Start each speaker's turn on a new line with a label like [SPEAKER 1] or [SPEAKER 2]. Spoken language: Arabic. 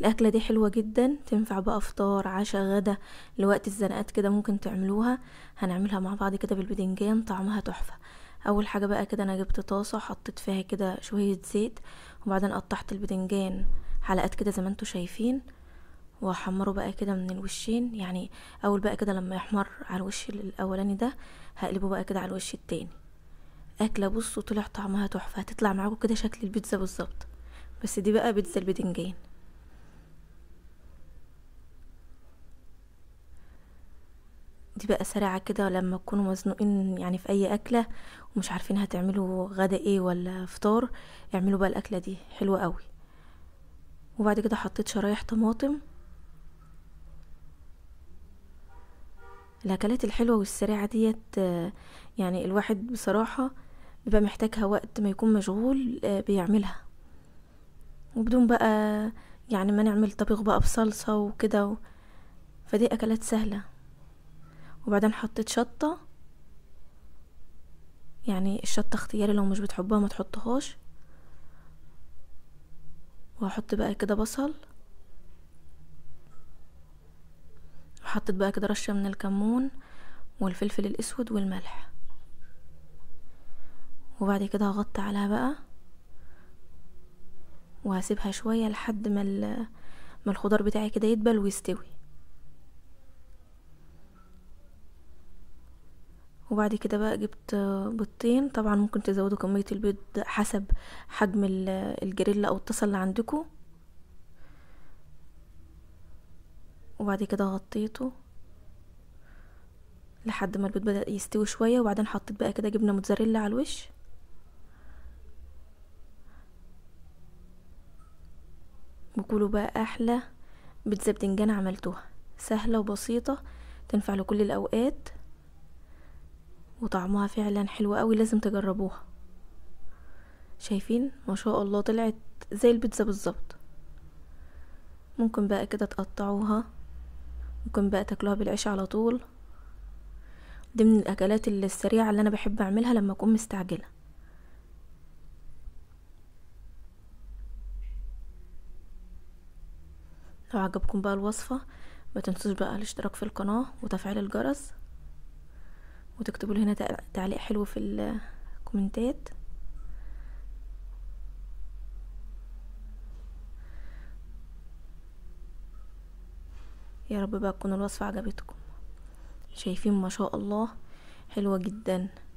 [SPEAKER 1] الاكله دي حلوه جدا تنفع بقى فطار عشاء غدا لوقت الزنقات كده ممكن تعملوها هنعملها مع بعض كده بالبدنجان طعمها تحفه اول حاجه بقى كده انا جبت طاسه حطيت فيها كده شويه زيت وبعدين قطعت البدنجان حلقات كده زي ما انتم شايفين واحمره بقى كده من الوشين يعني اول بقى كده لما يحمر على الوش الاولاني ده هقلبه بقى كده على الوش التاني اكله بصوا طلع طعمها تحفه هتطلع معاكم كده شكل البيتزا بالظبط بس دي بقى بيتزا البدنجان دي بقى سريعة كده لما تكونوا مزنوقين يعني في أي أكلة ومش عارفين هتعملوا غدا ايه ولا فطار اعملوا بقى الأكلة دي حلوة قوي وبعد كده حطيت شرايح طماطم الأكلات الحلوة والسريعة ديت يعني الواحد بصراحة بيبقى محتاجها وقت ما يكون مشغول آه، بيعملها وبدون بقى يعني ما نعمل طبيخ بقى بصلصة وكده فدي أكلات سهلة وبعدين حطيت شطة يعني الشطة اختياري لو مش بتحبها ما تحطهاش وهحط بقى كده بصل وحطيت بقى كده رشة من الكمون والفلفل الاسود والملح وبعد كده هغطي عليها بقى وهسيبها شوية لحد ما الخضار بتاعي كده يدبل ويستوي وبعد كده بقى جبت بيضتين طبعا ممكن تزودوا كمية البيض حسب حجم الجريلا او الطاسة اللي عندكم وبعد كده غطيته لحد ما البيض بدأ يستوي شوية وبعدين حطيت بقى كده جبنة موتزاريلا على الوش بقولوا بقى احلى بيتزا بتنجان عملتوها سهلة وبسيطة تنفع لكل الاوقات وطعمها فعلا حلو قوي لازم تجربوها شايفين ما شاء الله طلعت زي البيتزا بالظبط ممكن بقى كده تقطعوها ممكن بقى تاكلوها بالعيش على طول دي من الاكلات السريعه اللي انا بحب اعملها لما اكون مستعجله لو عجبكم بقى الوصفه ما تنسوش بقى الاشتراك في القناه وتفعيل الجرس وتكتبوا هنا تعليق حلو في الكومنتات يا رب بقى تكون الوصفة عجبتكم شايفين ما شاء الله حلوة جدا